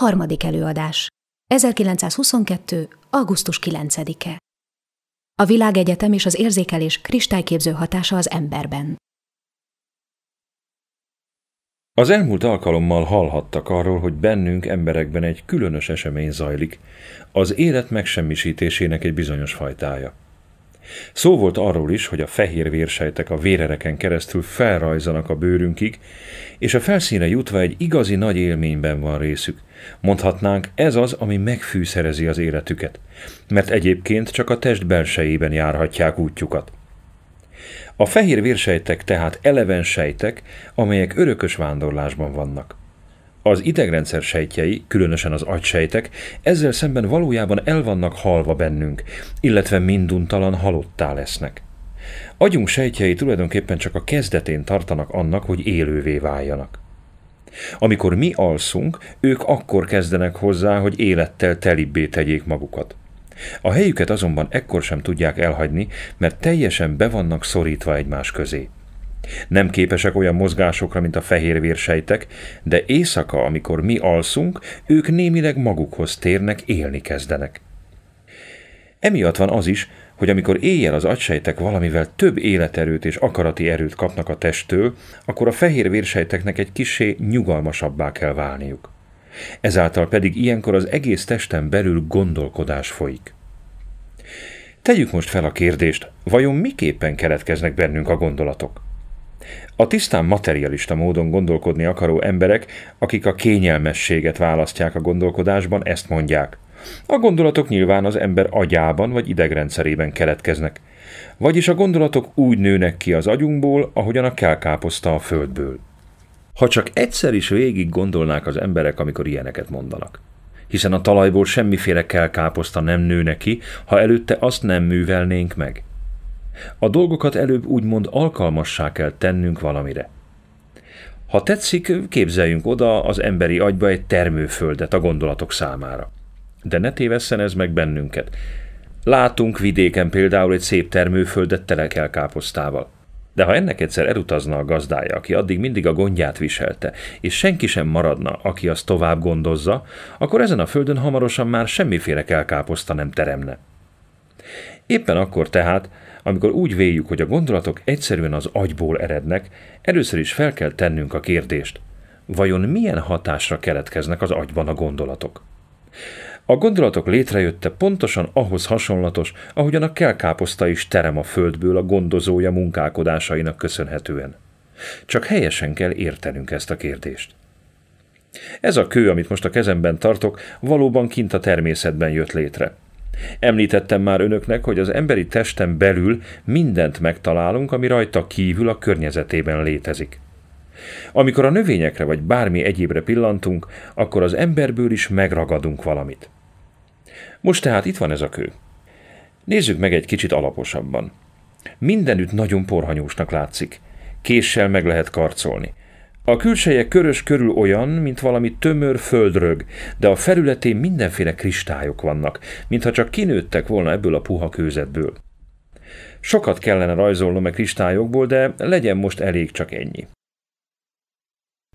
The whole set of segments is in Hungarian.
Harmadik előadás. 1922. augusztus 9-e. A világegyetem és az érzékelés kristályképző hatása az emberben. Az elmúlt alkalommal hallhattak arról, hogy bennünk emberekben egy különös esemény zajlik, az élet megsemmisítésének egy bizonyos fajtája. Szó volt arról is, hogy a fehér vérsejtek a vérereken keresztül felrajzanak a bőrünkig, és a felszíne jutva egy igazi nagy élményben van részük. Mondhatnánk, ez az, ami megfűszerezi az életüket, mert egyébként csak a test belsejében járhatják útjukat. A fehér vérsejtek tehát eleven sejtek, amelyek örökös vándorlásban vannak. Az idegrendszer sejtjei, különösen az agysejtek, ezzel szemben valójában el vannak halva bennünk, illetve minduntalan halottá lesznek. Agyunk sejtjei tulajdonképpen csak a kezdetén tartanak annak, hogy élővé váljanak. Amikor mi alszunk, ők akkor kezdenek hozzá, hogy élettel telibbé tegyék magukat. A helyüket azonban ekkor sem tudják elhagyni, mert teljesen be vannak szorítva egymás közé. Nem képesek olyan mozgásokra, mint a fehér vérsejtek, de éjszaka, amikor mi alszunk, ők némileg magukhoz térnek, élni kezdenek. Emiatt van az is, hogy amikor éjjel az agysejtek valamivel több életerőt és akarati erőt kapnak a testtől, akkor a fehér vérsejteknek egy kisé nyugalmasabbá kell válniuk. Ezáltal pedig ilyenkor az egész testen belül gondolkodás folyik. Tegyük most fel a kérdést, vajon miképpen keletkeznek bennünk a gondolatok? A tisztán materialista módon gondolkodni akaró emberek, akik a kényelmességet választják a gondolkodásban, ezt mondják. A gondolatok nyilván az ember agyában vagy idegrendszerében keletkeznek. Vagyis a gondolatok úgy nőnek ki az agyunkból, ahogyan a kelkáposzta a földből. Ha csak egyszer is végig gondolnák az emberek, amikor ilyeneket mondanak. Hiszen a talajból semmiféle kelkáposzta nem nőne ki, ha előtte azt nem művelnénk meg – a dolgokat előbb úgymond alkalmassá kell tennünk valamire. Ha tetszik, képzeljünk oda az emberi agyba egy termőföldet a gondolatok számára. De ne tévesszen ez meg bennünket. Látunk vidéken például egy szép termőföldet telekel káposztával. De ha ennek egyszer elutazna a gazdája, aki addig mindig a gondját viselte, és senki sem maradna, aki azt tovább gondozza, akkor ezen a földön hamarosan már semmiféle kelkáposzta nem teremne. Éppen akkor tehát, amikor úgy véljük, hogy a gondolatok egyszerűen az agyból erednek, először is fel kell tennünk a kérdést. Vajon milyen hatásra keletkeznek az agyban a gondolatok? A gondolatok létrejötte pontosan ahhoz hasonlatos, ahogyan a kelkáposzta is terem a földből a gondozója munkálkodásainak köszönhetően. Csak helyesen kell értenünk ezt a kérdést. Ez a kő, amit most a kezemben tartok, valóban kint a természetben jött létre. Említettem már önöknek, hogy az emberi testen belül mindent megtalálunk, ami rajta kívül a környezetében létezik. Amikor a növényekre vagy bármi egyébre pillantunk, akkor az emberből is megragadunk valamit. Most tehát itt van ez a kő. Nézzük meg egy kicsit alaposabban. Mindenütt nagyon porhanyósnak látszik. Késsel meg lehet karcolni. A külseje körös körül olyan, mint valami tömör földrög, de a felületén mindenféle kristályok vannak, mintha csak kinőttek volna ebből a puha kőzetből. Sokat kellene rajzolnom a e kristályokból, de legyen most elég csak ennyi.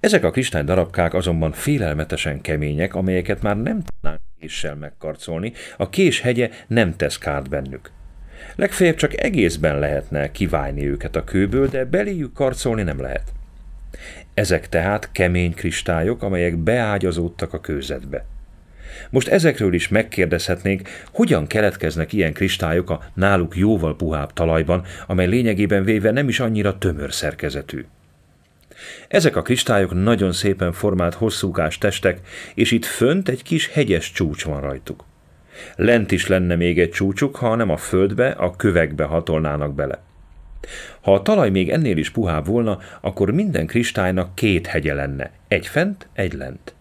Ezek a kristály darabkák azonban félelmetesen kemények, amelyeket már nem tudnánk késsel megkarcolni, a kés hegye nem tesz kárt bennük. Legfeljebb csak egészben lehetne kiválni őket a kőből, de beléjük karcolni nem lehet. Ezek tehát kemény kristályok, amelyek beágyazódtak a kőzetbe. Most ezekről is megkérdezhetnénk, hogyan keletkeznek ilyen kristályok a náluk jóval puhább talajban, amely lényegében véve nem is annyira tömör szerkezetű. Ezek a kristályok nagyon szépen formált hosszúkás testek, és itt fönt egy kis hegyes csúcs van rajtuk. Lent is lenne még egy csúcsuk, ha nem a földbe, a kövekbe hatolnának bele. Ha a talaj még ennél is puhább volna, akkor minden kristálynak két hegye lenne, egy fent, egy lent.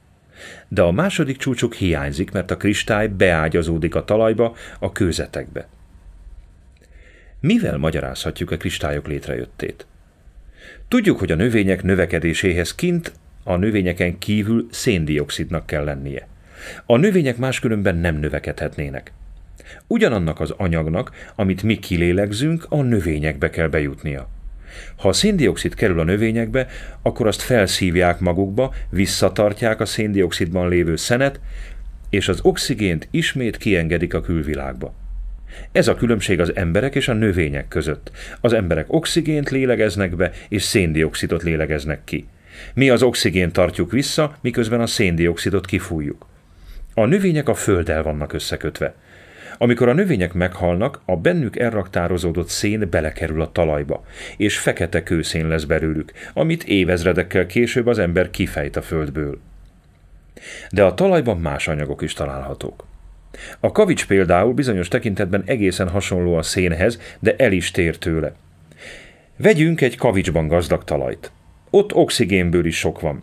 De a második csúcsuk hiányzik, mert a kristály beágyazódik a talajba, a kőzetekbe. Mivel magyarázhatjuk a kristályok létrejöttét? Tudjuk, hogy a növények növekedéséhez kint a növényeken kívül széndioxidnak kell lennie. A növények máskülönben nem növekedhetnének. Ugyanannak az anyagnak, amit mi kilélegzünk, a növényekbe kell bejutnia. Ha a széndiokszid kerül a növényekbe, akkor azt felszívják magukba, visszatartják a széndiokszidban lévő szenet, és az oxigént ismét kiengedik a külvilágba. Ez a különbség az emberek és a növények között. Az emberek oxigént lélegeznek be, és széndiokszidot lélegeznek ki. Mi az oxigént tartjuk vissza, miközben a széndiokszidot kifújjuk. A növények a földdel vannak összekötve. Amikor a növények meghalnak, a bennük elraktározódott szén belekerül a talajba, és fekete kőszén lesz belőlük, amit évezredekkel később az ember kifejt a földből. De a talajban más anyagok is találhatók. A kavics például bizonyos tekintetben egészen hasonló a szénhez, de el is tér tőle. Vegyünk egy kavicsban gazdag talajt. Ott oxigénből is sok van.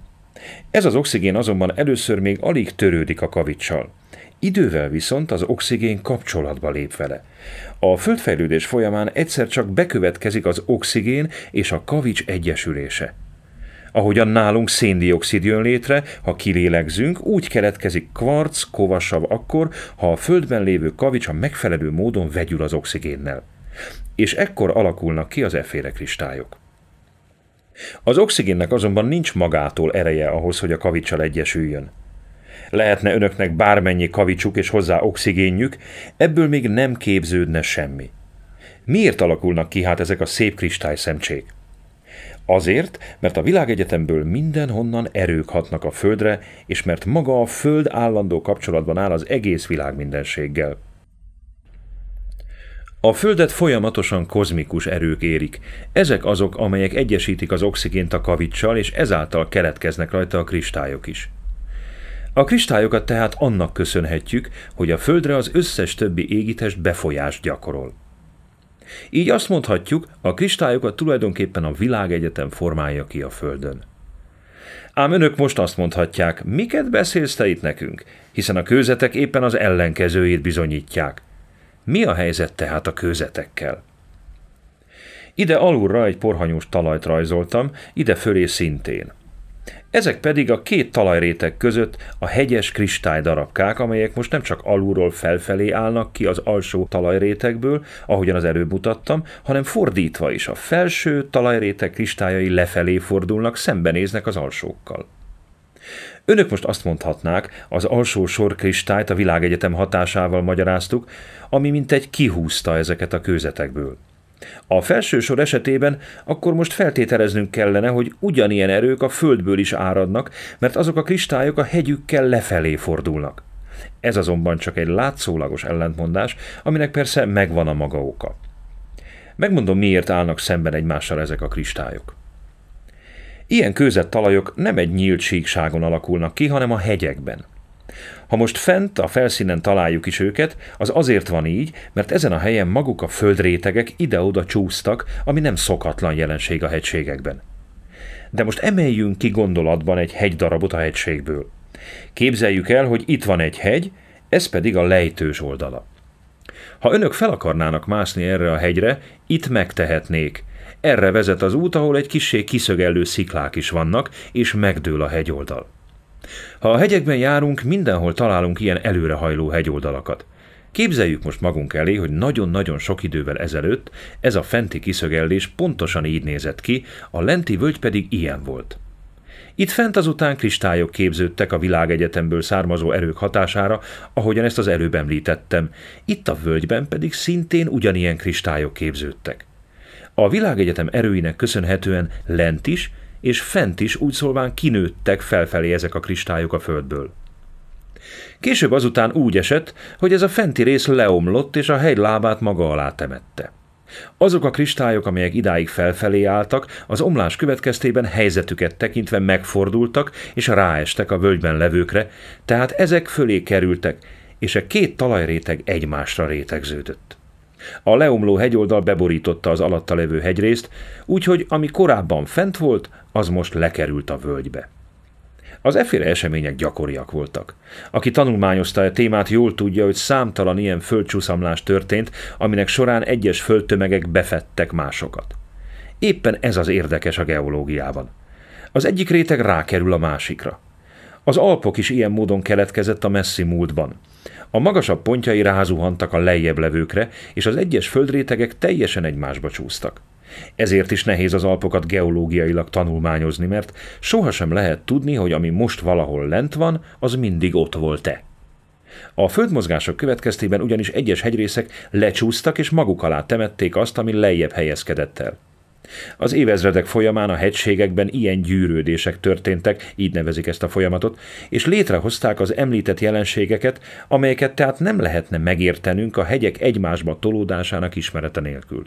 Ez az oxigén azonban először még alig törődik a kavicsal. Idővel viszont az oxigén kapcsolatba lép vele. A földfejlődés folyamán egyszer csak bekövetkezik az oxigén és a kavics egyesülése. Ahogyan nálunk széndiokszid jön létre, ha kilélegzünk, úgy keletkezik kvarc, kovasav akkor, ha a földben lévő kavics a megfelelő módon vegyül az oxigénnel. És ekkor alakulnak ki az efféle kristályok. Az oxigénnek azonban nincs magától ereje ahhoz, hogy a kavicsal egyesüljön lehetne önöknek bármennyi kavicsuk és hozzá oxigénjük, ebből még nem képződne semmi. Miért alakulnak ki hát ezek a szép kristályszemcsék? Azért, mert a világegyetemből mindenhonnan erők hatnak a Földre, és mert maga a Föld állandó kapcsolatban áll az egész világ mindenséggel. A Földet folyamatosan kozmikus erők érik. Ezek azok, amelyek egyesítik az oxigént a kavicsal, és ezáltal keletkeznek rajta a kristályok is. A kristályokat tehát annak köszönhetjük, hogy a Földre az összes többi égitest befolyást gyakorol. Így azt mondhatjuk, a kristályokat tulajdonképpen a világegyetem formálja ki a Földön. Ám önök most azt mondhatják, miket beszélsz te itt nekünk, hiszen a kőzetek éppen az ellenkezőjét bizonyítják. Mi a helyzet tehát a kőzetekkel? Ide alulra egy porhanyós talajt rajzoltam, ide fölé szintén – ezek pedig a két talajréteg között a hegyes kristálydarabkák, amelyek most nem csak alulról felfelé állnak ki az alsó talajrétegből, ahogyan az előbb mutattam, hanem fordítva is a felső talajréteg kristályai lefelé fordulnak, szembenéznek az alsókkal. Önök most azt mondhatnák, az alsó sor kristályt a világegyetem hatásával magyaráztuk, ami mintegy kihúzta ezeket a kőzetekből. A felső sor esetében akkor most feltételeznünk kellene, hogy ugyanilyen erők a földből is áradnak, mert azok a kristályok a hegyükkel lefelé fordulnak. Ez azonban csak egy látszólagos ellentmondás, aminek persze megvan a maga oka. Megmondom, miért állnak szemben egymással ezek a kristályok. Ilyen kőzett talajok nem egy nyílt síkságon alakulnak ki, hanem a hegyekben – ha most fent a felszínen találjuk is őket, az azért van így, mert ezen a helyen maguk a földrétegek ide-oda csúsztak, ami nem szokatlan jelenség a hegységekben. De most emeljünk ki gondolatban egy hegydarabot a hegységből. Képzeljük el, hogy itt van egy hegy, ez pedig a lejtős oldala. Ha önök fel akarnának mászni erre a hegyre, itt megtehetnék. Erre vezet az út, ahol egy kissé kiszögellő sziklák is vannak, és megdől a hegyoldal. Ha a hegyekben járunk, mindenhol találunk ilyen előrehajló hegyoldalakat. Képzeljük most magunk elé, hogy nagyon-nagyon sok idővel ezelőtt ez a fenti kiszögellés pontosan így nézett ki, a lenti völgy pedig ilyen volt. Itt fent azután kristályok képződtek a világegyetemből származó erők hatására, ahogyan ezt az előbb említettem, itt a völgyben pedig szintén ugyanilyen kristályok képződtek. A világegyetem erőinek köszönhetően lent is, és fent is úgy szólván kinőttek felfelé ezek a kristályok a földből. Később azután úgy esett, hogy ez a fenti rész leomlott, és a hegy lábát maga alá temette. Azok a kristályok, amelyek idáig felfelé álltak, az omlás következtében helyzetüket tekintve megfordultak, és ráestek a völgyben levőkre, tehát ezek fölé kerültek, és a két talajréteg egymásra rétegződött. A leomló hegyoldal beborította az alatta levő hegyrészt, úgyhogy ami korábban fent volt, az most lekerült a völgybe. Az efféle események gyakoriak voltak. Aki tanulmányozta a témát, jól tudja, hogy számtalan ilyen földcsúszamlás történt, aminek során egyes földtömegek befettek másokat. Éppen ez az érdekes a geológiában. Az egyik réteg rákerül a másikra. Az Alpok is ilyen módon keletkezett a messzi múltban – a magasabb pontjai rázuhantak a lejjebb levőkre, és az egyes földrétegek teljesen egymásba csúsztak. Ezért is nehéz az Alpokat geológiailag tanulmányozni, mert sohasem lehet tudni, hogy ami most valahol lent van, az mindig ott volt-e. A földmozgások következtében ugyanis egyes hegyrészek lecsúsztak és maguk alá temették azt, ami lejjebb helyezkedett el. Az évezredek folyamán a hegységekben ilyen gyűrődések történtek, így nevezik ezt a folyamatot, és létrehozták az említett jelenségeket, amelyeket tehát nem lehetne megértenünk a hegyek egymásba tolódásának ismerete nélkül.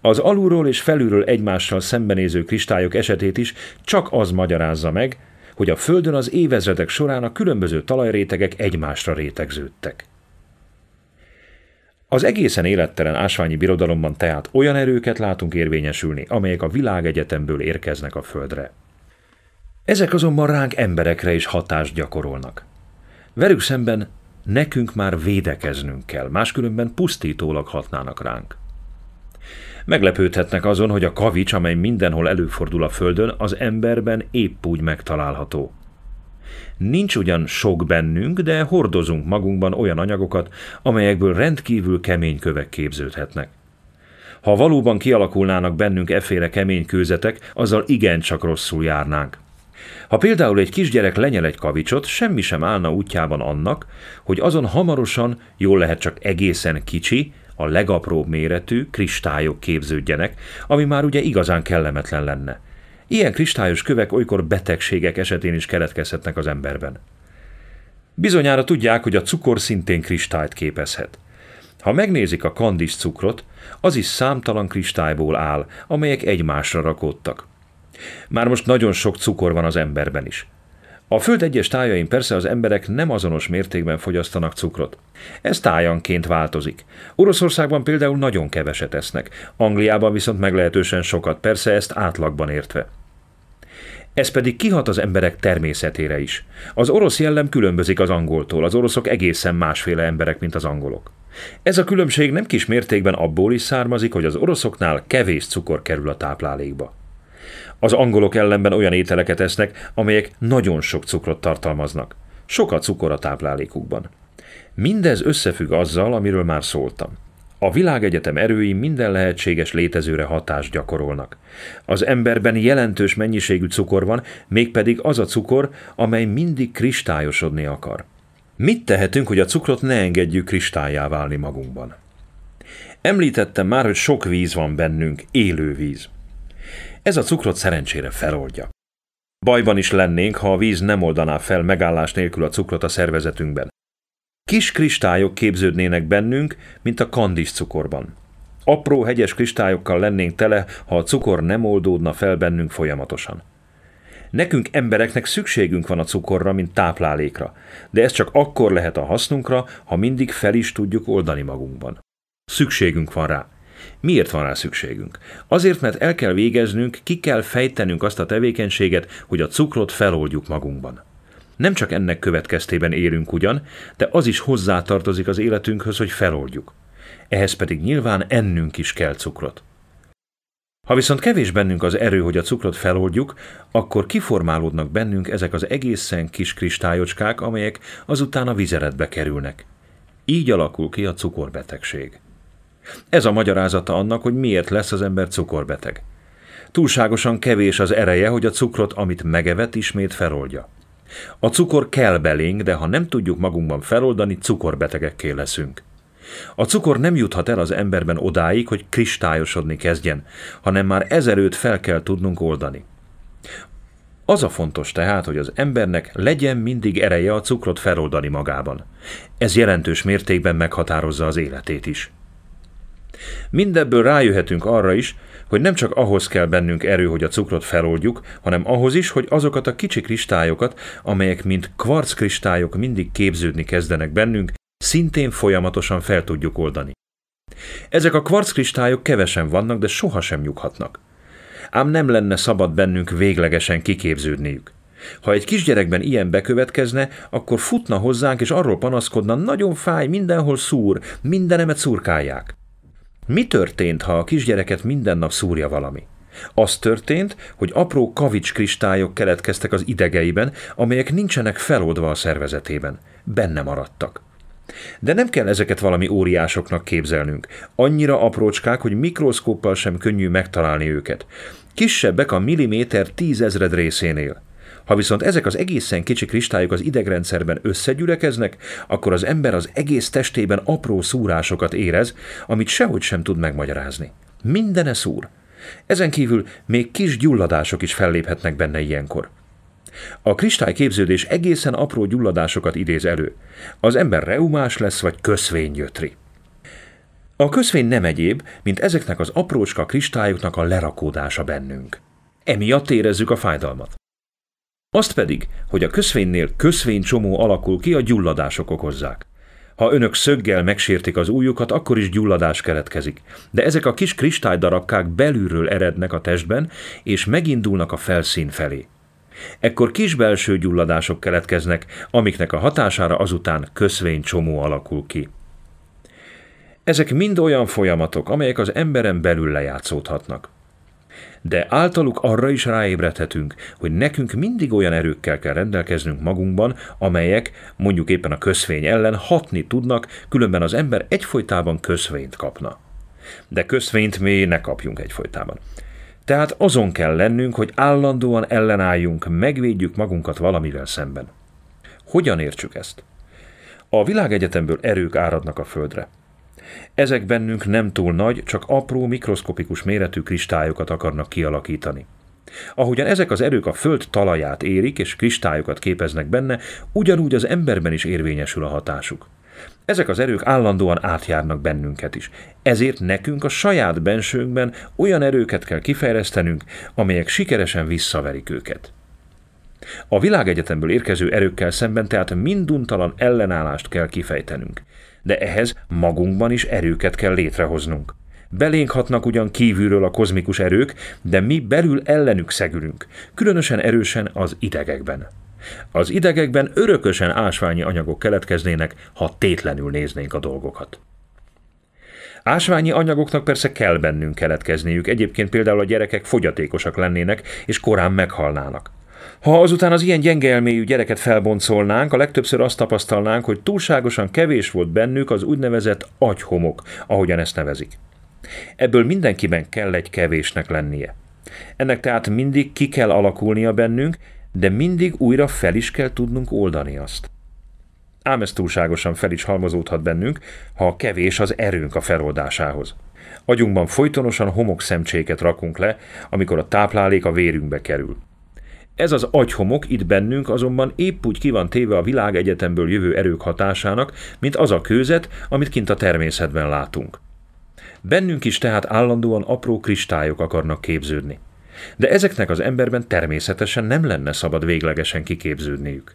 Az alulról és felülről egymással szembenéző kristályok esetét is csak az magyarázza meg, hogy a Földön az évezredek során a különböző talajrétegek egymásra rétegződtek. Az egészen élettelen ásványi birodalomban tehát olyan erőket látunk érvényesülni, amelyek a világegyetemből érkeznek a Földre. Ezek azonban ránk emberekre is hatást gyakorolnak. Velük szemben nekünk már védekeznünk kell, máskülönben pusztítólag hatnának ránk. Meglepődhetnek azon, hogy a kavics, amely mindenhol előfordul a Földön, az emberben épp úgy megtalálható. Nincs ugyan sok bennünk, de hordozunk magunkban olyan anyagokat, amelyekből rendkívül kemény kövek képződhetnek. Ha valóban kialakulnának bennünk efféle kemény kőzetek, azzal igencsak rosszul járnánk. Ha például egy kisgyerek lenyel egy kavicsot, semmi sem állna útjában annak, hogy azon hamarosan, jól lehet csak egészen kicsi, a legapróbb méretű kristályok képződjenek, ami már ugye igazán kellemetlen lenne. Ilyen kristályos kövek olykor betegségek esetén is keletkezhetnek az emberben. Bizonyára tudják, hogy a cukor szintén kristályt képezhet. Ha megnézik a kandis cukrot, az is számtalan kristályból áll, amelyek egymásra rakódtak. Már most nagyon sok cukor van az emberben is. A föld egyes tájain persze az emberek nem azonos mértékben fogyasztanak cukrot. Ez tájanként változik. Oroszországban például nagyon keveset esznek, Angliában viszont meglehetősen sokat, persze ezt átlagban értve. Ez pedig kihat az emberek természetére is. Az orosz jellem különbözik az angoltól, az oroszok egészen másféle emberek, mint az angolok. Ez a különbség nem kis mértékben abból is származik, hogy az oroszoknál kevés cukor kerül a táplálékba. Az angolok ellenben olyan ételeket esznek, amelyek nagyon sok cukrot tartalmaznak. Sok a cukor a táplálékukban. Mindez összefügg azzal, amiről már szóltam. A világegyetem erői minden lehetséges létezőre hatást gyakorolnak. Az emberben jelentős mennyiségű cukor van, mégpedig az a cukor, amely mindig kristályosodni akar. Mit tehetünk, hogy a cukrot ne engedjük kristályá válni magunkban? Említettem már, hogy sok víz van bennünk, élő víz. Ez a cukrot szerencsére feloldja. Bajban is lennénk, ha a víz nem oldaná fel megállás nélkül a cukrot a szervezetünkben. Kis kristályok képződnének bennünk, mint a kandis cukorban. Apró hegyes kristályokkal lennénk tele, ha a cukor nem oldódna fel bennünk folyamatosan. Nekünk embereknek szükségünk van a cukorra, mint táplálékra, de ez csak akkor lehet a hasznunkra, ha mindig fel is tudjuk oldani magunkban. Szükségünk van rá. Miért van rá szükségünk? Azért, mert el kell végeznünk, ki kell fejtenünk azt a tevékenységet, hogy a cukrot feloldjuk magunkban. Nem csak ennek következtében élünk ugyan, de az is hozzátartozik az életünkhöz, hogy feloldjuk. Ehhez pedig nyilván ennünk is kell cukrot. Ha viszont kevés bennünk az erő, hogy a cukrot feloldjuk, akkor kiformálódnak bennünk ezek az egészen kis kristályocskák, amelyek azután a vizeletbe kerülnek. Így alakul ki a cukorbetegség. Ez a magyarázata annak, hogy miért lesz az ember cukorbeteg. Túlságosan kevés az ereje, hogy a cukrot, amit megevet, ismét feloldja. A cukor kell belénk, de ha nem tudjuk magunkban feloldani, cukorbetegekké leszünk. A cukor nem juthat el az emberben odáig, hogy kristályosodni kezdjen, hanem már ezelőtt fel kell tudnunk oldani. Az a fontos tehát, hogy az embernek legyen mindig ereje a cukrot feloldani magában. Ez jelentős mértékben meghatározza az életét is. Mindebből rájöhetünk arra is, hogy nem csak ahhoz kell bennünk erő, hogy a cukrot feloldjuk, hanem ahhoz is, hogy azokat a kicsi kristályokat, amelyek mint kvarc kristályok mindig képződni kezdenek bennünk, szintén folyamatosan fel tudjuk oldani. Ezek a kristályok kevesen vannak, de sohasem nyughatnak. Ám nem lenne szabad bennünk véglegesen kiképződniük. Ha egy kisgyerekben ilyen bekövetkezne, akkor futna hozzánk és arról panaszkodna, nagyon fáj, mindenhol szúr, mindenemet szurkálják. Mi történt, ha a kisgyereket minden nap szúrja valami? Az történt, hogy apró kavics kristályok keletkeztek az idegeiben, amelyek nincsenek feloldva a szervezetében. Benne maradtak. De nem kell ezeket valami óriásoknak képzelnünk. Annyira aprócskák, hogy mikroszkóppal sem könnyű megtalálni őket. Kisebbek a milliméter tízezred részénél. Ha viszont ezek az egészen kicsi kristályok az idegrendszerben összegyülekeznek, akkor az ember az egész testében apró szúrásokat érez, amit sehogy sem tud megmagyarázni. Mindene szúr. Ezen kívül még kis gyulladások is felléphetnek benne ilyenkor. A kristályképződés egészen apró gyulladásokat idéz elő. Az ember reumás lesz, vagy köszvénygyötri. A köszvény nem egyéb, mint ezeknek az aprócska kristályoknak a lerakódása bennünk. Emiatt érezzük a fájdalmat. Azt pedig, hogy a köszvénynél köszvénycsomó alakul ki, a gyulladások okozzák. Ha önök szöggel megsértik az újukat, akkor is gyulladás keletkezik. De ezek a kis kristálydarabkák belülről erednek a testben, és megindulnak a felszín felé. Ekkor kis belső gyulladások keletkeznek, amiknek a hatására azután köszvénycsomó alakul ki. Ezek mind olyan folyamatok, amelyek az emberen belül lejátszódhatnak de általuk arra is ráébredhetünk, hogy nekünk mindig olyan erőkkel kell rendelkeznünk magunkban, amelyek mondjuk éppen a köszvény ellen hatni tudnak, különben az ember egyfolytában közvényt kapna. De közvényt mi ne kapjunk egyfolytában. Tehát azon kell lennünk, hogy állandóan ellenálljunk, megvédjük magunkat valamivel szemben. Hogyan értsük ezt? A világegyetemből erők áradnak a földre. Ezek bennünk nem túl nagy, csak apró, mikroszkopikus méretű kristályokat akarnak kialakítani. Ahogyan ezek az erők a Föld talaját érik és kristályokat képeznek benne, ugyanúgy az emberben is érvényesül a hatásuk. Ezek az erők állandóan átjárnak bennünket is. Ezért nekünk a saját bensőnkben olyan erőket kell kifejlesztenünk, amelyek sikeresen visszaverik őket. A világegyetemből érkező erőkkel szemben tehát minduntalan ellenállást kell kifejtenünk de ehhez magunkban is erőket kell létrehoznunk. Belénk hatnak ugyan kívülről a kozmikus erők, de mi belül ellenük szegülünk, különösen erősen az idegekben. Az idegekben örökösen ásványi anyagok keletkeznének, ha tétlenül néznénk a dolgokat. Ásványi anyagoknak persze kell bennünk keletkezniük, egyébként például a gyerekek fogyatékosak lennének és korán meghalnának. Ha azután az ilyen gyenge elmélyű gyereket felboncolnánk, a legtöbbször azt tapasztalnánk, hogy túlságosan kevés volt bennük az úgynevezett agyhomok, ahogyan ezt nevezik. Ebből mindenkiben kell egy kevésnek lennie. Ennek tehát mindig ki kell alakulnia bennünk, de mindig újra fel is kell tudnunk oldani azt. Ám ez túlságosan fel is halmozódhat bennünk, ha kevés az erőnk a feloldásához. Agyunkban folytonosan homokszemcséket rakunk le, amikor a táplálék a vérünkbe kerül. Ez az agyhomok itt bennünk azonban épp úgy ki van téve a világegyetemből jövő erők hatásának, mint az a kőzet, amit kint a természetben látunk. Bennünk is tehát állandóan apró kristályok akarnak képződni. De ezeknek az emberben természetesen nem lenne szabad véglegesen kiképződniük.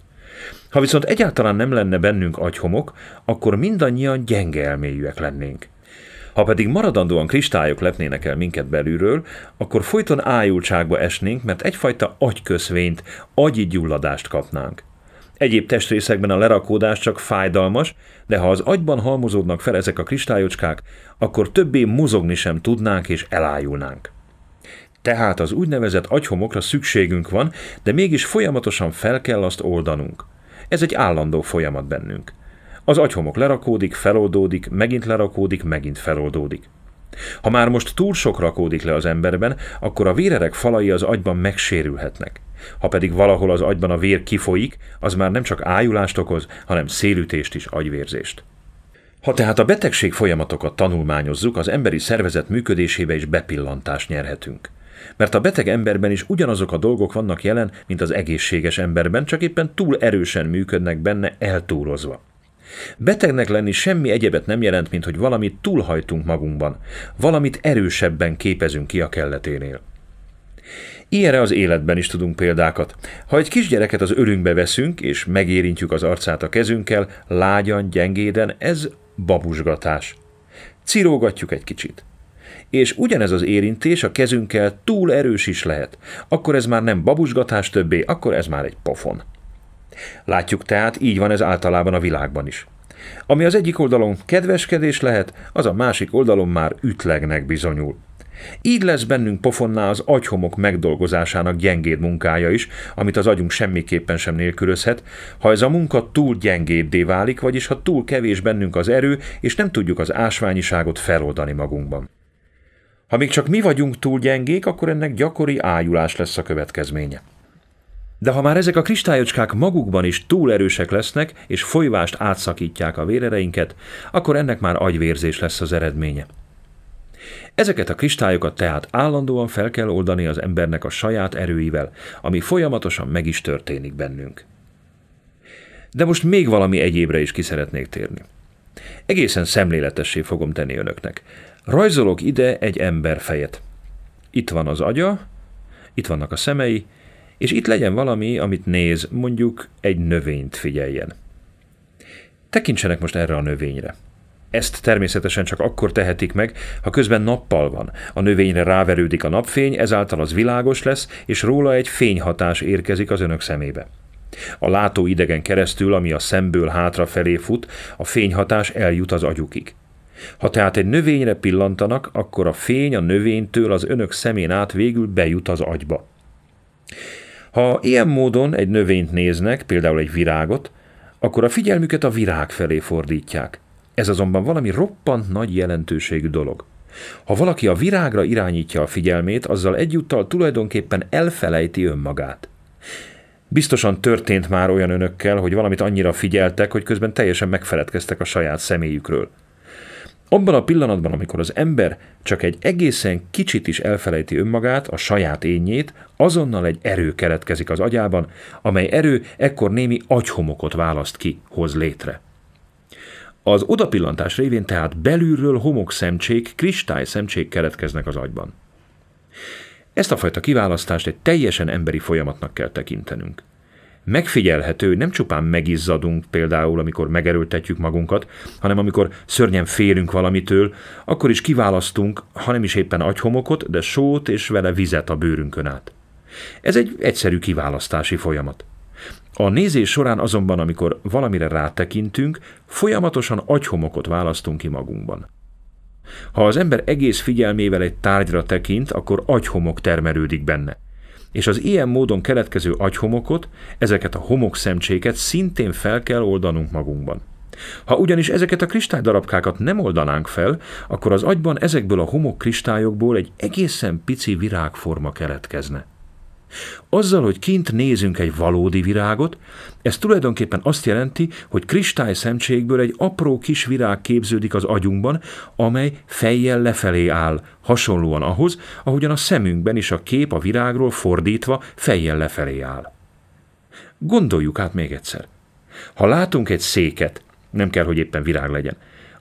Ha viszont egyáltalán nem lenne bennünk agyhomok, akkor mindannyian gyenge elmélyűek lennénk. Ha pedig maradandóan kristályok lepnének el minket belülről, akkor folyton ájultságba esnénk, mert egyfajta agyköszvényt, agyi gyulladást kapnánk. Egyéb testrészekben a lerakódás csak fájdalmas, de ha az agyban halmozódnak fel ezek a kristályocskák, akkor többé mozogni sem tudnánk és elájulnánk. Tehát az úgynevezett agyhomokra szükségünk van, de mégis folyamatosan fel kell azt oldanunk. Ez egy állandó folyamat bennünk. Az agyhomok lerakódik, feloldódik, megint lerakódik, megint feloldódik. Ha már most túl sok rakódik le az emberben, akkor a vérerek falai az agyban megsérülhetnek. Ha pedig valahol az agyban a vér kifolyik, az már nem csak ájulást okoz, hanem szélütést is agyvérzést. Ha tehát a betegség folyamatokat tanulmányozzuk, az emberi szervezet működésébe is bepillantást nyerhetünk. Mert a beteg emberben is ugyanazok a dolgok vannak jelen, mint az egészséges emberben, csak éppen túl erősen működnek benne, eltúrozva. Betegnek lenni semmi egyebet nem jelent, mint hogy valamit túlhajtunk magunkban, valamit erősebben képezünk ki a kelleténél. Ilyenre az életben is tudunk példákat. Ha egy kisgyereket az ölünkbe veszünk, és megérintjük az arcát a kezünkkel, lágyan, gyengéden, ez babusgatás. Cirógatjuk egy kicsit. És ugyanez az érintés a kezünkkel túl erős is lehet. Akkor ez már nem babusgatás többé, akkor ez már egy pofon. Látjuk tehát, így van ez általában a világban is. Ami az egyik oldalon kedveskedés lehet, az a másik oldalon már ütlegnek bizonyul. Így lesz bennünk pofonná az agyhomok megdolgozásának gyengéd munkája is, amit az agyunk semmiképpen sem nélkülözhet, ha ez a munka túl gyengéddé válik, vagyis ha túl kevés bennünk az erő, és nem tudjuk az ásványiságot feloldani magunkban. Ha még csak mi vagyunk túl gyengék, akkor ennek gyakori ájulás lesz a következménye. De ha már ezek a kristályocskák magukban is túl erősek lesznek, és folyvást átszakítják a vérereinket, akkor ennek már agyvérzés lesz az eredménye. Ezeket a kristályokat tehát állandóan fel kell oldani az embernek a saját erőivel, ami folyamatosan meg is történik bennünk. De most még valami egyébre is kiszeretnék térni. Egészen szemléletessé fogom tenni önöknek. Rajzolok ide egy ember fejet. Itt van az agya, itt vannak a szemei, és itt legyen valami, amit néz, mondjuk egy növényt figyeljen. Tekintsenek most erre a növényre. Ezt természetesen csak akkor tehetik meg, ha közben nappal van. A növényre ráverődik a napfény, ezáltal az világos lesz, és róla egy fényhatás érkezik az önök szemébe. A látó idegen keresztül, ami a szemből hátrafelé fut, a fényhatás eljut az agyukig. Ha tehát egy növényre pillantanak, akkor a fény a növénytől az önök szemén át végül bejut az agyba. Ha ilyen módon egy növényt néznek, például egy virágot, akkor a figyelmüket a virág felé fordítják. Ez azonban valami roppant nagy jelentőségű dolog. Ha valaki a virágra irányítja a figyelmét, azzal egyúttal tulajdonképpen elfelejti önmagát. Biztosan történt már olyan önökkel, hogy valamit annyira figyeltek, hogy közben teljesen megfeledkeztek a saját személyükről. Abban a pillanatban, amikor az ember csak egy egészen kicsit is elfelejti önmagát, a saját énjét, azonnal egy erő keletkezik az agyában, amely erő ekkor némi agyhomokot választ ki, hoz létre. Az odapillantás révén tehát belülről homokszemcsék, kristályszemcsék keletkeznek az agyban. Ezt a fajta kiválasztást egy teljesen emberi folyamatnak kell tekintenünk megfigyelhető, nem csupán megizzadunk például, amikor megerőltetjük magunkat, hanem amikor szörnyen félünk valamitől, akkor is kiválasztunk, ha nem is éppen agyhomokot, de sót és vele vizet a bőrünkön át. Ez egy egyszerű kiválasztási folyamat. A nézés során azonban, amikor valamire rátekintünk, folyamatosan agyhomokot választunk ki magunkban. Ha az ember egész figyelmével egy tárgyra tekint, akkor agyhomok termelődik benne és az ilyen módon keletkező agyhomokot, ezeket a homokszemcséket szintén fel kell oldanunk magunkban. Ha ugyanis ezeket a kristálydarabkákat nem oldanánk fel, akkor az agyban ezekből a homokkristályokból egy egészen pici virágforma keletkezne. Azzal, hogy kint nézünk egy valódi virágot, ez tulajdonképpen azt jelenti, hogy kristály szemcségből egy apró kis virág képződik az agyunkban, amely fejjel lefelé áll, hasonlóan ahhoz, ahogyan a szemünkben is a kép a virágról fordítva fejjel lefelé áll. Gondoljuk át még egyszer. Ha látunk egy széket, nem kell, hogy éppen virág legyen,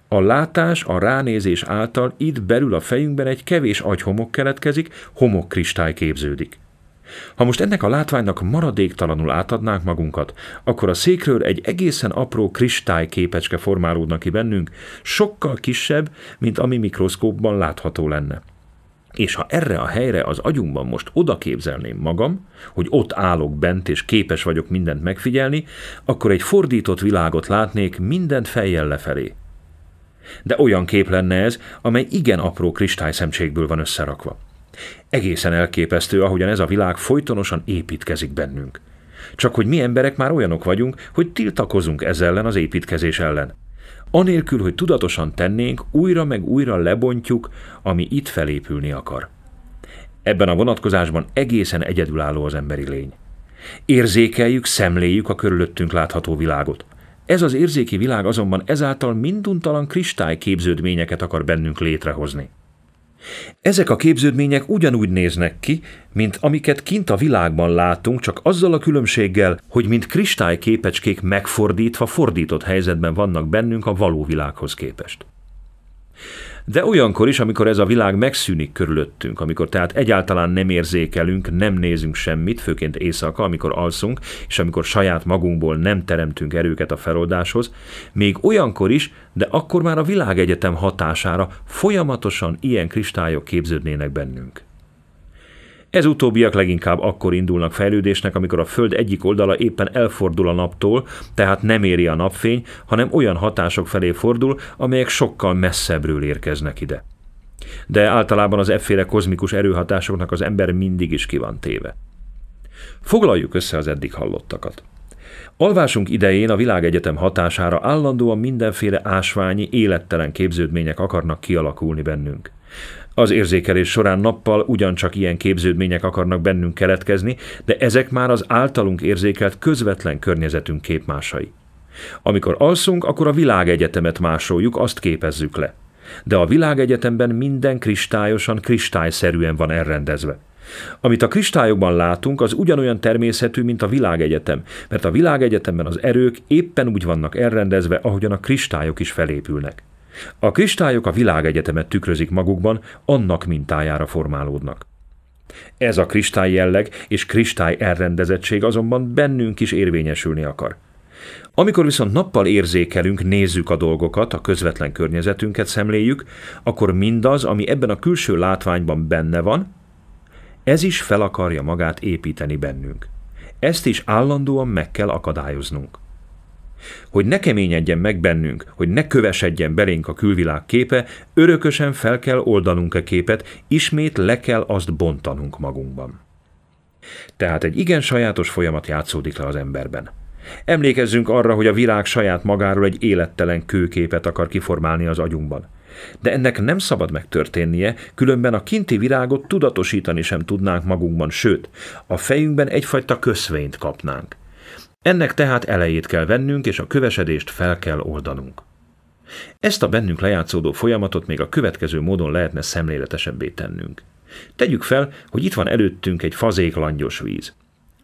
a látás a ránézés által itt belül a fejünkben egy kevés agyhomok keletkezik, homokkristály képződik. Ha most ennek a látványnak maradéktalanul átadnánk magunkat, akkor a székről egy egészen apró kristályképecske formálódna ki bennünk, sokkal kisebb, mint ami mikroszkópban látható lenne. És ha erre a helyre az agyunkban most oda képzelném magam, hogy ott állok bent és képes vagyok mindent megfigyelni, akkor egy fordított világot látnék mindent fejjel lefelé. De olyan kép lenne ez, amely igen apró kristályszemcsékből van összerakva. Egészen elképesztő, ahogyan ez a világ folytonosan építkezik bennünk. Csak hogy mi emberek már olyanok vagyunk, hogy tiltakozunk ez ellen az építkezés ellen. Anélkül, hogy tudatosan tennénk, újra meg újra lebontjuk, ami itt felépülni akar. Ebben a vonatkozásban egészen egyedülálló az emberi lény. Érzékeljük, szemléljük a körülöttünk látható világot. Ez az érzéki világ azonban ezáltal minduntalan képződményeket akar bennünk létrehozni. Ezek a képződmények ugyanúgy néznek ki, mint amiket kint a világban látunk, csak azzal a különbséggel, hogy mint kristályképecskék megfordítva fordított helyzetben vannak bennünk a való világhoz képest de olyankor is, amikor ez a világ megszűnik körülöttünk, amikor tehát egyáltalán nem érzékelünk, nem nézünk semmit, főként éjszaka, amikor alszunk, és amikor saját magunkból nem teremtünk erőket a feloldáshoz, még olyankor is, de akkor már a világegyetem hatására folyamatosan ilyen kristályok képződnének bennünk. Ez utóbbiak leginkább akkor indulnak fejlődésnek, amikor a Föld egyik oldala éppen elfordul a naptól, tehát nem éri a napfény, hanem olyan hatások felé fordul, amelyek sokkal messzebbről érkeznek ide. De általában az efféle kozmikus erőhatásoknak az ember mindig is ki van téve. Foglaljuk össze az eddig hallottakat. Alvásunk idején a világegyetem hatására állandóan mindenféle ásványi, élettelen képződmények akarnak kialakulni bennünk. Az érzékelés során nappal ugyancsak ilyen képződmények akarnak bennünk keletkezni, de ezek már az általunk érzékelt közvetlen környezetünk képmásai. Amikor alszunk, akkor a világegyetemet másoljuk, azt képezzük le. De a világegyetemben minden kristályosan, kristályszerűen van elrendezve. Amit a kristályokban látunk, az ugyanolyan természetű, mint a világegyetem, mert a világegyetemben az erők éppen úgy vannak elrendezve, ahogyan a kristályok is felépülnek. A kristályok a világegyetemet tükrözik magukban, annak mintájára formálódnak. Ez a kristály jelleg és kristály elrendezettség azonban bennünk is érvényesülni akar. Amikor viszont nappal érzékelünk, nézzük a dolgokat, a közvetlen környezetünket szemléljük, akkor mindaz, ami ebben a külső látványban benne van, ez is fel akarja magát építeni bennünk. Ezt is állandóan meg kell akadályoznunk. Hogy ne keményedjen meg bennünk, hogy ne kövesedjen belénk a külvilág képe, örökösen fel kell oldanunk a e képet, ismét le kell azt bontanunk magunkban. Tehát egy igen sajátos folyamat játszódik le az emberben. Emlékezzünk arra, hogy a világ saját magáról egy élettelen kőképet akar kiformálni az agyunkban. De ennek nem szabad megtörténnie, különben a kinti világot tudatosítani sem tudnánk magunkban, sőt, a fejünkben egyfajta köszvényt kapnánk. Ennek tehát elejét kell vennünk, és a kövesedést fel kell oldanunk. Ezt a bennünk lejátszódó folyamatot még a következő módon lehetne szemléletesebbé tennünk. Tegyük fel, hogy itt van előttünk egy fazék langyos víz.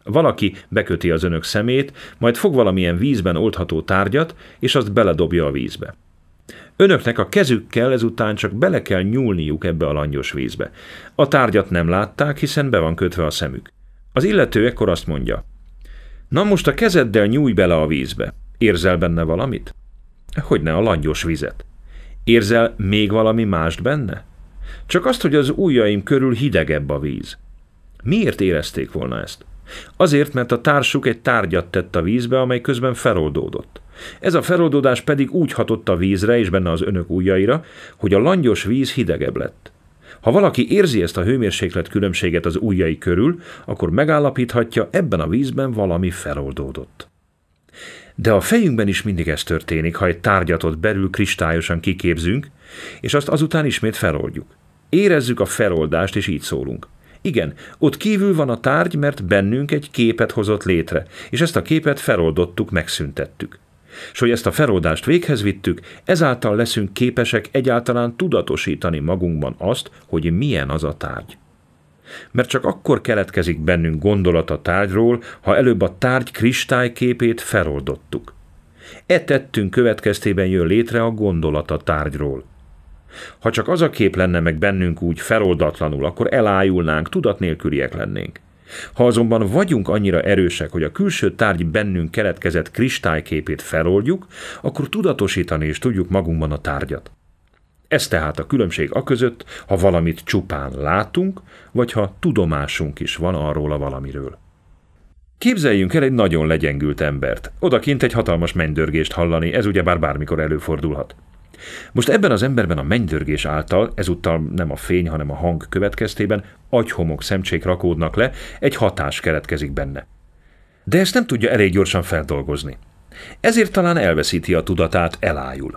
Valaki beköti az önök szemét, majd fog valamilyen vízben oldható tárgyat, és azt beledobja a vízbe. Önöknek a kezükkel ezután csak bele kell nyúlniuk ebbe a langyos vízbe. A tárgyat nem látták, hiszen be van kötve a szemük. Az illető ekkor azt mondja – Na most a kezeddel nyúj bele a vízbe. Érzel benne valamit? ne a langyos vizet. Érzel még valami mást benne? Csak azt, hogy az ujjaim körül hidegebb a víz. Miért érezték volna ezt? Azért, mert a társuk egy tárgyat tett a vízbe, amely közben feloldódott. Ez a feloldódás pedig úgy hatott a vízre és benne az önök ujjaira, hogy a langyos víz hidegebb lett. Ha valaki érzi ezt a hőmérséklet különbséget az ujjai körül, akkor megállapíthatja, ebben a vízben valami feloldódott. De a fejünkben is mindig ez történik, ha egy tárgyatot belül kristályosan kiképzünk, és azt azután ismét feloldjuk. Érezzük a feloldást, és így szólunk. Igen, ott kívül van a tárgy, mert bennünk egy képet hozott létre, és ezt a képet feloldottuk, megszüntettük. És hogy ezt a feloldást véghez vittük, ezáltal leszünk képesek egyáltalán tudatosítani magunkban azt, hogy milyen az a tárgy. Mert csak akkor keletkezik bennünk gondolat a tárgyról, ha előbb a tárgy kristályképét feloldottuk. E tettünk következtében jön létre a gondolat a tárgyról. Ha csak az a kép lenne meg bennünk úgy feloldatlanul, akkor elájulnánk, tudat nélküliek lennénk. Ha azonban vagyunk annyira erősek, hogy a külső tárgy bennünk keletkezett kristályképét feloldjuk, akkor tudatosítani is tudjuk magunkban a tárgyat. Ez tehát a különbség a között, ha valamit csupán látunk, vagy ha tudomásunk is van arról a valamiről. Képzeljünk el egy nagyon legyengült embert. Odakint egy hatalmas mennydörgést hallani, ez ugyebár bármikor előfordulhat. Most ebben az emberben a mennydörgés által, ezúttal nem a fény, hanem a hang következtében agyhomok szemcsék rakódnak le, egy hatás keletkezik benne. De ezt nem tudja elég gyorsan feldolgozni. Ezért talán elveszíti a tudatát, elájul.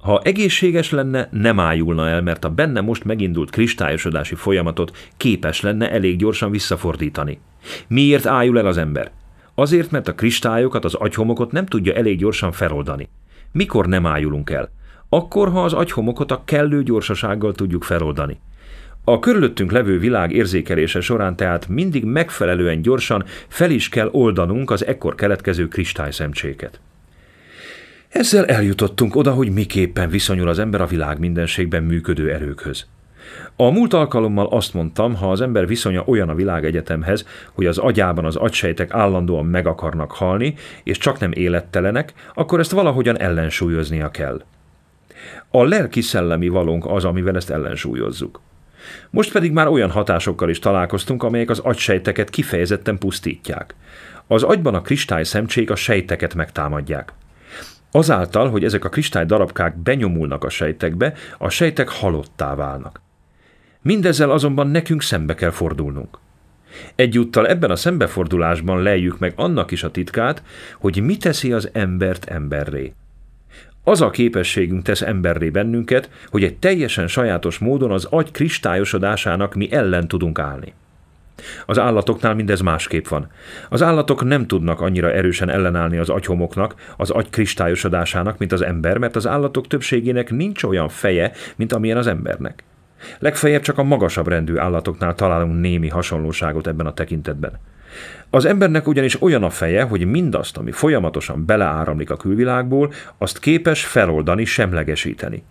Ha egészséges lenne, nem ájulna el, mert a benne most megindult kristályosodási folyamatot képes lenne elég gyorsan visszafordítani. Miért ájul el az ember? Azért, mert a kristályokat, az agyhomokot nem tudja elég gyorsan feloldani. Mikor nem ájulunk el? akkor, ha az agyhomokot a kellő gyorsasággal tudjuk feloldani. A körülöttünk levő világ érzékelése során tehát mindig megfelelően gyorsan fel is kell oldanunk az ekkor keletkező kristályszemcséket. Ezzel eljutottunk oda, hogy miképpen viszonyul az ember a világ mindenségben működő erőkhöz. A múlt alkalommal azt mondtam, ha az ember viszonya olyan a világegyetemhez, hogy az agyában az agysejtek állandóan meg akarnak halni, és csak nem élettelenek, akkor ezt valahogyan ellensúlyoznia kell. A lelki-szellemi valónk az, amivel ezt ellensúlyozzuk. Most pedig már olyan hatásokkal is találkoztunk, amelyek az agysejteket kifejezetten pusztítják. Az agyban a kristály szemcsék a sejteket megtámadják. Azáltal, hogy ezek a kristály darabkák benyomulnak a sejtekbe, a sejtek halottá válnak. Mindezzel azonban nekünk szembe kell fordulnunk. Egyúttal ebben a szembefordulásban lejjük meg annak is a titkát, hogy mi teszi az embert emberré. Az a képességünk tesz emberré bennünket, hogy egy teljesen sajátos módon az agy kristályosodásának mi ellen tudunk állni. Az állatoknál mindez másképp van. Az állatok nem tudnak annyira erősen ellenállni az agyhomoknak, az agy kristályosodásának, mint az ember, mert az állatok többségének nincs olyan feje, mint amilyen az embernek. Legfeljebb csak a magasabb rendű állatoknál találunk némi hasonlóságot ebben a tekintetben. Az embernek ugyanis olyan a feje, hogy mindazt, ami folyamatosan beleáramlik a külvilágból, azt képes feloldani, semlegesíteni.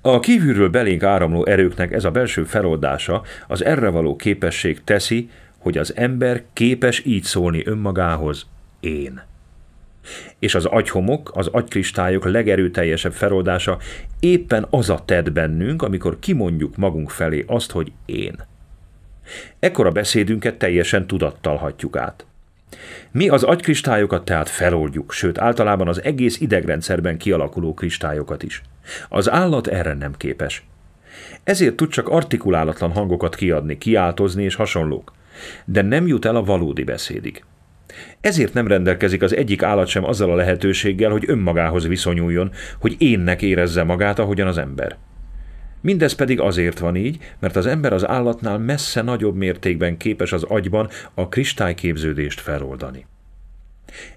A kívülről belénk áramló erőknek ez a belső feloldása, az erre való képesség teszi, hogy az ember képes így szólni önmagához, én. És az agyhomok, az agykristályok legerőteljesebb feloldása éppen az a tett bennünk, amikor kimondjuk magunk felé azt, hogy én. Ekkor a beszédünket teljesen tudattal át. Mi az agykristályokat tehát feloldjuk, sőt általában az egész idegrendszerben kialakuló kristályokat is. Az állat erre nem képes. Ezért tud csak artikulálatlan hangokat kiadni, kiáltozni és hasonlók, de nem jut el a valódi beszédig. Ezért nem rendelkezik az egyik állat sem azzal a lehetőséggel, hogy önmagához viszonyuljon, hogy énnek érezze magát, ahogyan az ember. Mindez pedig azért van így, mert az ember az állatnál messze nagyobb mértékben képes az agyban a kristályképződést feloldani.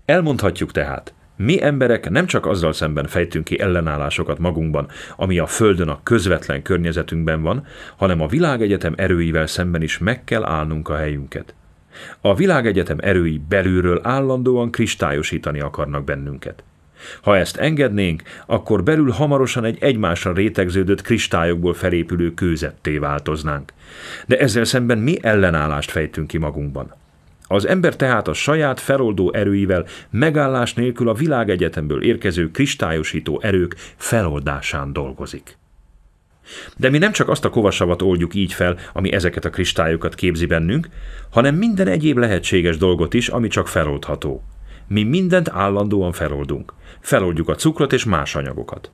Elmondhatjuk tehát, mi emberek nem csak azzal szemben fejtünk ki ellenállásokat magunkban, ami a Földön a közvetlen környezetünkben van, hanem a világegyetem erőivel szemben is meg kell állnunk a helyünket. A világegyetem erői belülről állandóan kristályosítani akarnak bennünket. Ha ezt engednénk, akkor belül hamarosan egy egymásra rétegződött kristályokból felépülő kőzetté változnánk. De ezzel szemben mi ellenállást fejtünk ki magunkban. Az ember tehát a saját feloldó erőivel megállás nélkül a világegyetemből érkező kristályosító erők feloldásán dolgozik. De mi nem csak azt a kovasavat oldjuk így fel, ami ezeket a kristályokat képzi bennünk, hanem minden egyéb lehetséges dolgot is, ami csak feloldható. Mi mindent állandóan feloldunk. Feloldjuk a cukrot és más anyagokat.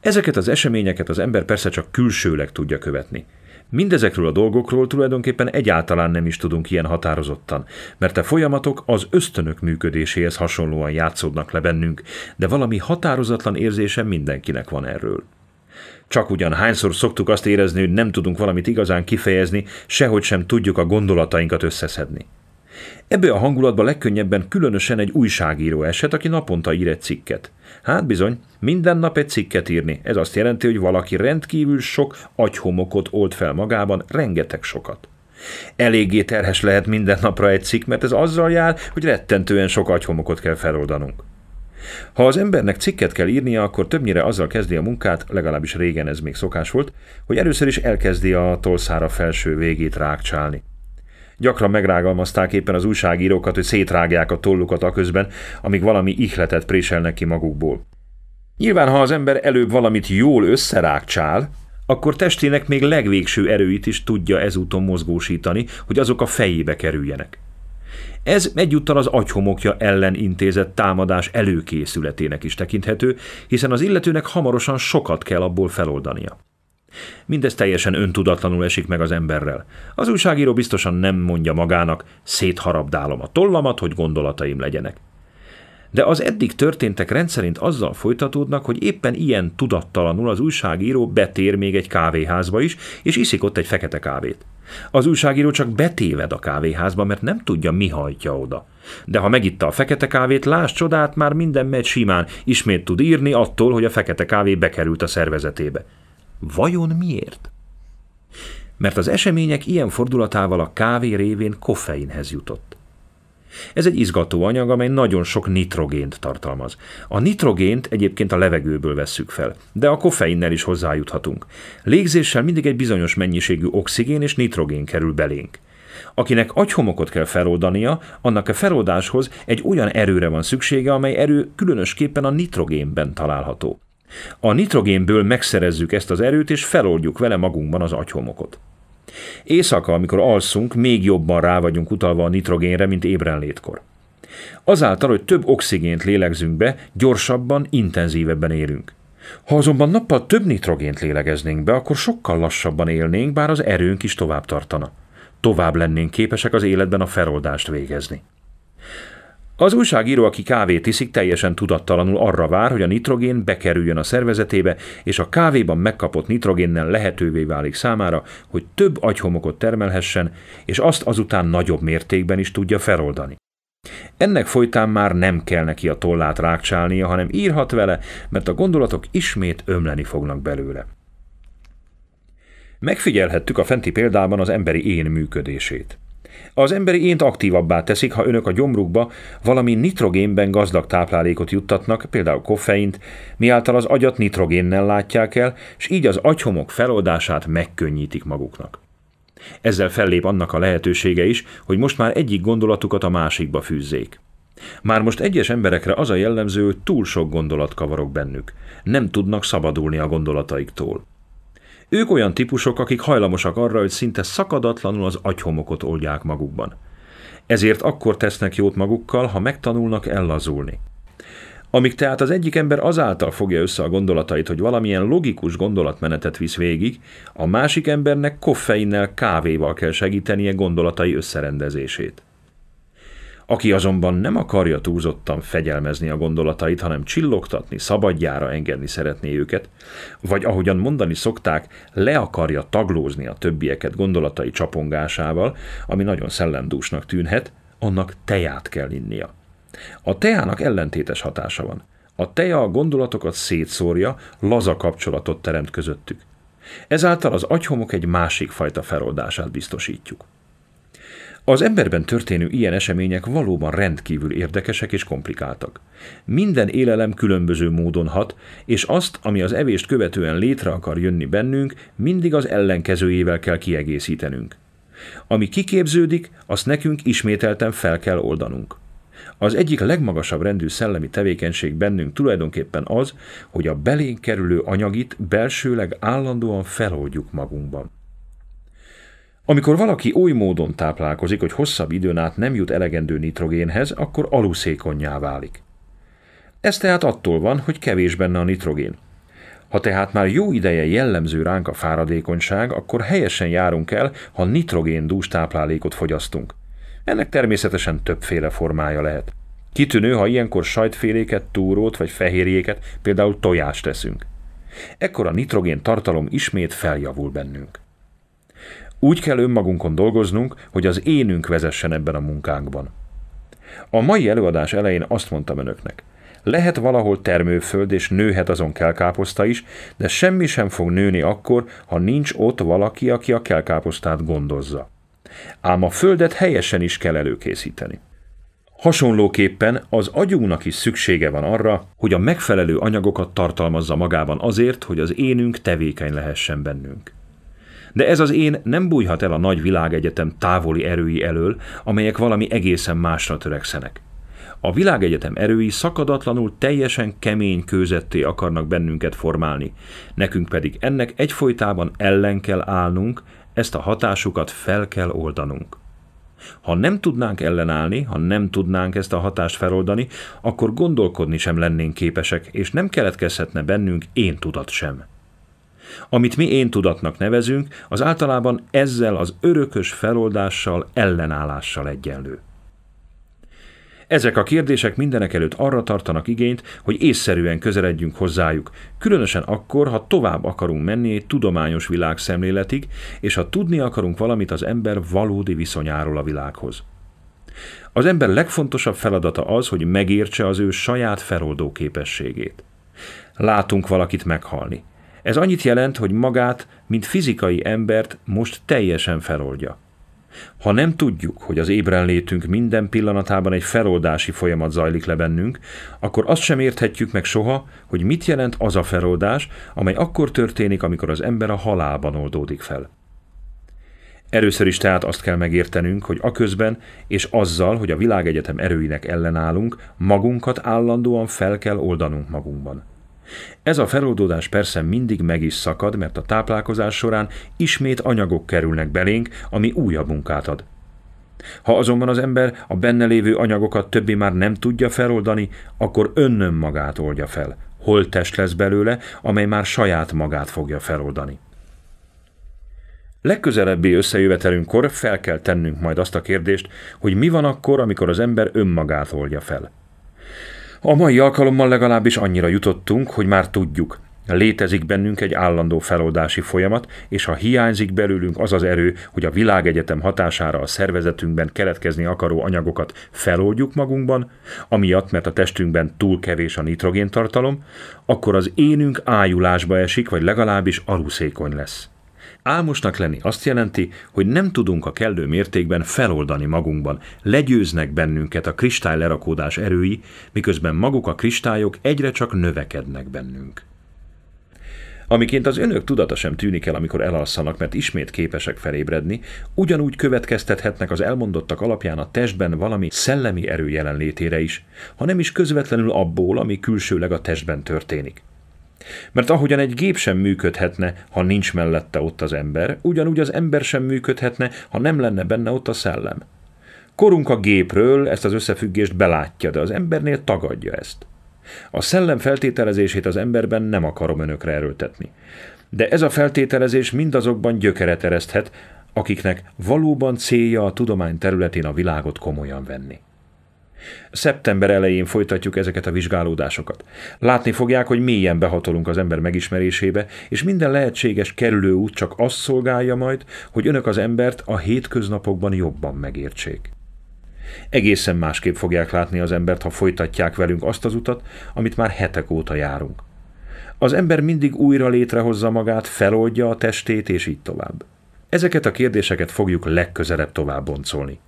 Ezeket az eseményeket az ember persze csak külsőleg tudja követni. Mindezekről a dolgokról tulajdonképpen egyáltalán nem is tudunk ilyen határozottan, mert a folyamatok az ösztönök működéséhez hasonlóan játszódnak le bennünk, de valami határozatlan érzése mindenkinek van erről. Csak ugyan hányszor szoktuk azt érezni, hogy nem tudunk valamit igazán kifejezni, sehogy sem tudjuk a gondolatainkat összeszedni. Ebből a hangulatba legkönnyebben különösen egy újságíró eset, aki naponta ír egy cikket. Hát bizony, minden nap egy cikket írni. Ez azt jelenti, hogy valaki rendkívül sok agyhomokot old fel magában, rengeteg sokat. Eléggé terhes lehet minden napra egy cikk, mert ez azzal jár, hogy rettentően sok agyhomokot kell feloldanunk. Ha az embernek cikket kell írnia, akkor többnyire azzal kezdi a munkát, legalábbis régen ez még szokás volt, hogy először is elkezdi a tolszára felső végét rákcsálni. Gyakran megrágalmazták éppen az újságírókat, hogy szétrágják a tollukat a közben, amíg valami ihletet préselnek ki magukból. Nyilván, ha az ember előbb valamit jól összerágcsál, akkor testének még legvégső erőit is tudja ezúton mozgósítani, hogy azok a fejébe kerüljenek. Ez egyúttal az agyhomokja ellen intézett támadás előkészületének is tekinthető, hiszen az illetőnek hamarosan sokat kell abból feloldania. Mindez teljesen öntudatlanul esik meg az emberrel. Az újságíró biztosan nem mondja magának, szétharabdálom a tollamat, hogy gondolataim legyenek. De az eddig történtek rendszerint azzal folytatódnak, hogy éppen ilyen tudattalanul az újságíró betér még egy kávéházba is, és iszik ott egy fekete kávét. Az újságíró csak betéved a kávéházba, mert nem tudja, mi hajtja oda. De ha megitta a fekete kávét, láss csodát, már minden megy simán, ismét tud írni attól, hogy a fekete kávé bekerült a szervezetébe. Vajon miért? Mert az események ilyen fordulatával a kávé révén koffeinhez jutott. Ez egy izgató anyag, amely nagyon sok nitrogént tartalmaz. A nitrogént egyébként a levegőből vesszük fel, de a koffeinnel is hozzájuthatunk. Légzéssel mindig egy bizonyos mennyiségű oxigén és nitrogén kerül belénk. Akinek agyhomokot kell feloldania, annak a feloldáshoz egy olyan erőre van szüksége, amely erő különösképpen a nitrogénben található. A nitrogénből megszerezzük ezt az erőt, és feloldjuk vele magunkban az agyhomokot. Éjszaka, amikor alszunk, még jobban rá vagyunk utalva a nitrogénre, mint ébrenlétkor. Azáltal, hogy több oxigént lélegzünk be, gyorsabban, intenzívebben érünk. Ha azonban nappal több nitrogént lélegeznénk be, akkor sokkal lassabban élnénk, bár az erőnk is tovább tartana. Tovább lennénk képesek az életben a feloldást végezni. Az újságíró, aki kávét iszik, teljesen tudattalanul arra vár, hogy a nitrogén bekerüljön a szervezetébe, és a kávéban megkapott nitrogénnel lehetővé válik számára, hogy több agyhomokot termelhessen, és azt azután nagyobb mértékben is tudja feloldani. Ennek folytán már nem kell neki a tollát rákcsálnia, hanem írhat vele, mert a gondolatok ismét ömleni fognak belőle. Megfigyelhettük a fenti példában az emberi én működését. Az emberi ént aktívabbá teszik, ha önök a gyomrukba valami nitrogénben gazdag táplálékot juttatnak, például koffeint, miáltal az agyat nitrogénnel látják el, és így az agyhomok feloldását megkönnyítik maguknak. Ezzel fellép annak a lehetősége is, hogy most már egyik gondolatukat a másikba fűzzék. Már most egyes emberekre az a jellemző, hogy túl sok gondolat kavarok bennük. Nem tudnak szabadulni a gondolataiktól. Ők olyan típusok, akik hajlamosak arra, hogy szinte szakadatlanul az agyhomokot oldják magukban. Ezért akkor tesznek jót magukkal, ha megtanulnak ellazulni. Amíg tehát az egyik ember azáltal fogja össze a gondolatait, hogy valamilyen logikus gondolatmenetet visz végig, a másik embernek koffeinnel, kávéval kell segítenie gondolatai összerendezését. Aki azonban nem akarja túlzottan fegyelmezni a gondolatait, hanem csillogtatni, szabadjára engedni szeretné őket, vagy ahogyan mondani szokták, le akarja taglózni a többieket gondolatai csapongásával, ami nagyon szellemdúsnak tűnhet, annak teját kell innia. A teának ellentétes hatása van. A teja a gondolatokat szétszórja, laza kapcsolatot teremt közöttük. Ezáltal az agyhomok egy másik fajta feloldását biztosítjuk. Az emberben történő ilyen események valóban rendkívül érdekesek és komplikáltak. Minden élelem különböző módon hat, és azt, ami az evést követően létre akar jönni bennünk, mindig az ellenkezőjével kell kiegészítenünk. Ami kiképződik, azt nekünk ismételten fel kell oldanunk. Az egyik legmagasabb rendű szellemi tevékenység bennünk tulajdonképpen az, hogy a belénk kerülő anyagit belsőleg állandóan feloldjuk magunkban. Amikor valaki oly módon táplálkozik, hogy hosszabb időn át nem jut elegendő nitrogénhez, akkor aluszékonyá válik. Ez tehát attól van, hogy kevés benne a nitrogén. Ha tehát már jó ideje jellemző ránk a fáradékonyság, akkor helyesen járunk el, ha nitrogén dús táplálékot fogyasztunk. Ennek természetesen többféle formája lehet. Kitűnő, ha ilyenkor sajtféléket, túrót vagy fehérjéket, például tojást teszünk. Ekkor a nitrogén tartalom ismét feljavul bennünk. Úgy kell önmagunkon dolgoznunk, hogy az énünk vezessen ebben a munkánkban. A mai előadás elején azt mondtam önöknek, lehet valahol termőföld, és nőhet azon kelkáposzta is, de semmi sem fog nőni akkor, ha nincs ott valaki, aki a kelkáposztát gondozza. Ám a földet helyesen is kell előkészíteni. Hasonlóképpen az agyunknak is szüksége van arra, hogy a megfelelő anyagokat tartalmazza magában azért, hogy az énünk tevékeny lehessen bennünk. De ez az én nem bújhat el a nagy világegyetem távoli erői elől, amelyek valami egészen másra törekszenek. A világegyetem erői szakadatlanul teljesen kemény kőzetté akarnak bennünket formálni, nekünk pedig ennek egyfolytában ellen kell állnunk, ezt a hatásukat fel kell oldanunk. Ha nem tudnánk ellenállni, ha nem tudnánk ezt a hatást feloldani, akkor gondolkodni sem lennénk képesek, és nem keletkezhetne bennünk én tudat sem. Amit mi én tudatnak nevezünk, az általában ezzel az örökös feloldással, ellenállással egyenlő. Ezek a kérdések mindenek előtt arra tartanak igényt, hogy észszerűen közeledjünk hozzájuk, különösen akkor, ha tovább akarunk menni egy tudományos világszemléletig, és ha tudni akarunk valamit az ember valódi viszonyáról a világhoz. Az ember legfontosabb feladata az, hogy megértse az ő saját feloldó képességét. Látunk valakit meghalni. Ez annyit jelent, hogy magát, mint fizikai embert most teljesen feloldja. Ha nem tudjuk, hogy az ébrenlétünk minden pillanatában egy feloldási folyamat zajlik le bennünk, akkor azt sem érthetjük meg soha, hogy mit jelent az a feloldás, amely akkor történik, amikor az ember a halálban oldódik fel. Először is tehát azt kell megértenünk, hogy aközben és azzal, hogy a világegyetem erőinek ellenállunk, magunkat állandóan fel kell oldanunk magunkban. Ez a feloldódás persze mindig meg is szakad, mert a táplálkozás során ismét anyagok kerülnek belénk, ami újabb munkát ad. Ha azonban az ember a benne lévő anyagokat többi már nem tudja feloldani, akkor önnön magát oldja fel. test lesz belőle, amely már saját magát fogja feloldani. Legközelebbi összejövetelünkkor fel kell tennünk majd azt a kérdést, hogy mi van akkor, amikor az ember önmagát oldja fel. A mai alkalommal legalábbis annyira jutottunk, hogy már tudjuk, Létezik bennünk egy állandó feloldási folyamat, és ha hiányzik belőlünk az az erő, hogy a világegyetem hatására a szervezetünkben keletkezni akaró anyagokat feloldjuk magunkban, amiatt, mert a testünkben túl kevés a nitrogéntartalom, akkor az énünk ájulásba esik, vagy legalábbis aluszékony lesz. Álmosnak lenni azt jelenti, hogy nem tudunk a kellő mértékben feloldani magunkban, legyőznek bennünket a kristály lerakódás erői, miközben maguk a kristályok egyre csak növekednek bennünk. Amiként az önök tudata sem tűnik el, amikor elalszanak, mert ismét képesek felébredni, ugyanúgy következtethetnek az elmondottak alapján a testben valami szellemi erő jelenlétére is, ha nem is közvetlenül abból, ami külsőleg a testben történik. Mert ahogyan egy gép sem működhetne, ha nincs mellette ott az ember, ugyanúgy az ember sem működhetne, ha nem lenne benne ott a szellem. Korunk a gépről ezt az összefüggést belátja, de az embernél tagadja ezt. A szellem feltételezését az emberben nem akarom önökre erőltetni. De ez a feltételezés mindazokban gyökeret ereszthet, akiknek valóban célja a tudomány területén a világot komolyan venni. Szeptember elején folytatjuk ezeket a vizsgálódásokat. Látni fogják, hogy mélyen behatolunk az ember megismerésébe, és minden lehetséges kerülő út csak azt szolgálja majd, hogy önök az embert a hétköznapokban jobban megértsék. Egészen másképp fogják látni az embert, ha folytatják velünk azt az utat, amit már hetek óta járunk. Az ember mindig újra létrehozza magát, feloldja a testét, és így tovább. Ezeket a kérdéseket fogjuk legközelebb tovább boncolni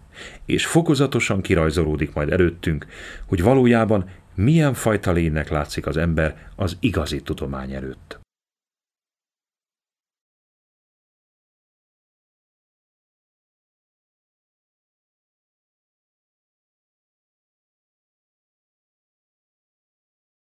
és fokozatosan kirajzolódik majd előttünk, hogy valójában milyen fajta lénynek látszik az ember az igazi tudomány előtt.